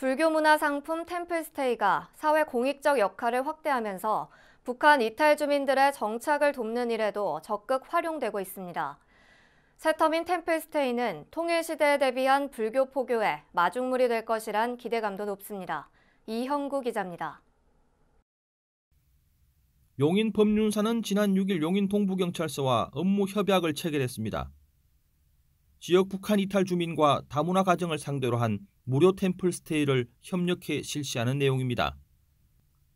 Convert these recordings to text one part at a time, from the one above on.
불교 문화 상품 템플스테이가 사회 공익적 역할을 확대하면서 북한 이탈 주민들의 정착을 돕는 일에도 적극 활용되고 있습니다. 새터민 템플스테이는 통일시대에 대비한 불교 포교에 마중물이 될 것이란 기대감도 높습니다. 이형구 기자입니다. 용인 법륜사는 지난 6일 용인 동부경찰서와 업무 협약을 체결했습니다. 지역 북한 이탈 주민과 다문화 가정을 상대로 한 무료 템플 스테이를 협력해 실시하는 내용입니다.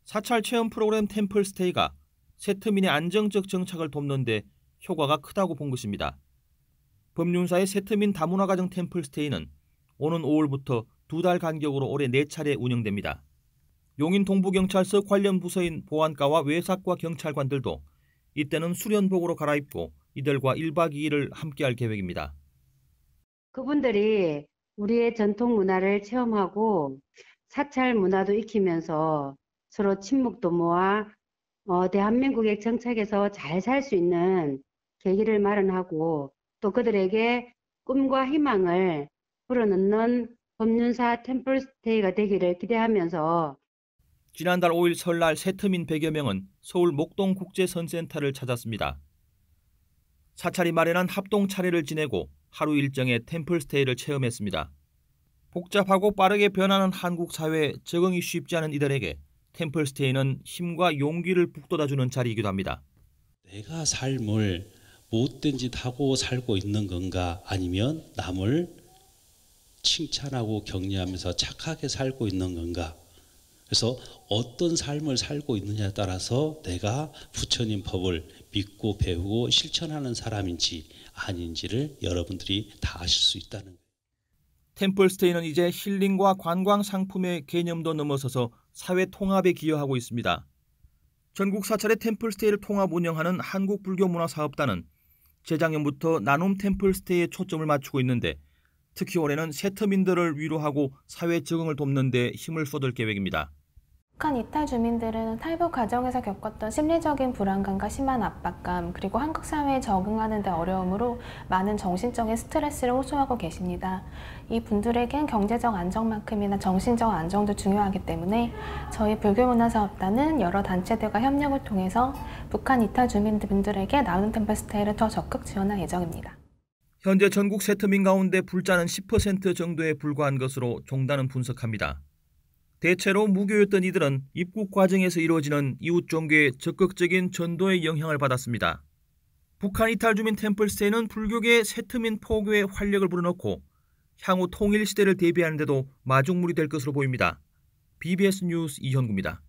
사찰 체험 프로그램 템플 스테이가 세트민의 안정적 정착을 돕는데 효과가 크다고 본 것입니다. 법륜사의 세트민 다문화 가정 템플 스테이는 오는 5월부터 두 달 간격으로 올해 4차례 운영됩니다. 용인 동부경찰서 관련 부서인 보안과와 외사과 경찰관들도 이때는 수련복으로 갈아입고 이들과 1박 2일을 함께할 계획입니다. 그분들이 우리의 전통 문화를 체험하고 사찰 문화도 익히면서 서로 친목도 모아 어, 대한민국의 정착에서 잘 살 수 있는 계기를 마련하고 또 그들에게 꿈과 희망을 불어넣는 법륜사 템플스테이가 되기를 기대하면서 지난달 5일 설날 세터민 100여 명은 서울 목동국제선센터를 찾았습니다. 사찰이 마련한 합동 차례를 지내고 하루 일정의 템플스테이를 체험했습니다. 복잡하고 빠르게 변하는 한국 사회에 적응이 쉽지 않은 이들에게 템플스테이는 힘과 용기를 북돋아주는 자리이기도 합니다. 내가 삶을 못된 짓 하고 살고 있는 건가 아니면 남을 칭찬하고 격려하면서 착하게 살고 있는 건가 그래서 어떤 삶을 살고 있느냐에 따라서 내가 부처님 법을 믿고 배우고 실천하는 사람인지 아닌지를 여러분들이 다 아실 수 있다는 거예요. 템플스테이는 이제 힐링과 관광 상품의 개념도 넘어서서 사회 통합에 기여하고 있습니다. 전국 사찰의 템플스테이를 통합 운영하는 한국불교문화사업단은 재작년부터 나눔 템플스테이에 초점을 맞추고 있는데 특히 올해는 세터민들을 위로하고 사회 적응을 돕는 데 힘을 쏟을 계획입니다. 북한 이탈 주민들은 탈북 과정에서 겪었던 심리적인 불안감과 심한 압박감, 그리고 한국 사회에 적응하는 데 어려움으로 많은 정신적인 스트레스를 호소하고 계십니다. 이 분들에겐 경제적 안정만큼이나 정신적 안정도 중요하기 때문에 저희 불교문화사업단은 여러 단체들과 협력을 통해서 북한 이탈 주민분들에게 나눔 템플 스테이를 더 적극 지원할 예정입니다. 현재 전국 세트민 가운데 불자는 10% 정도에 불과한 것으로 종단은 분석합니다. 대체로 무교였던 이들은 입국 과정에서 이루어지는 이웃 종교의 적극적인 전도에 영향을 받았습니다. 북한 이탈 주민 템플스에는 불교계 의 세트민 포교의 활력을 불어넣고 향후 통일 시대를 대비하는데도 마중물이 될 것으로 보입니다. BBS 뉴스 이현구입니다.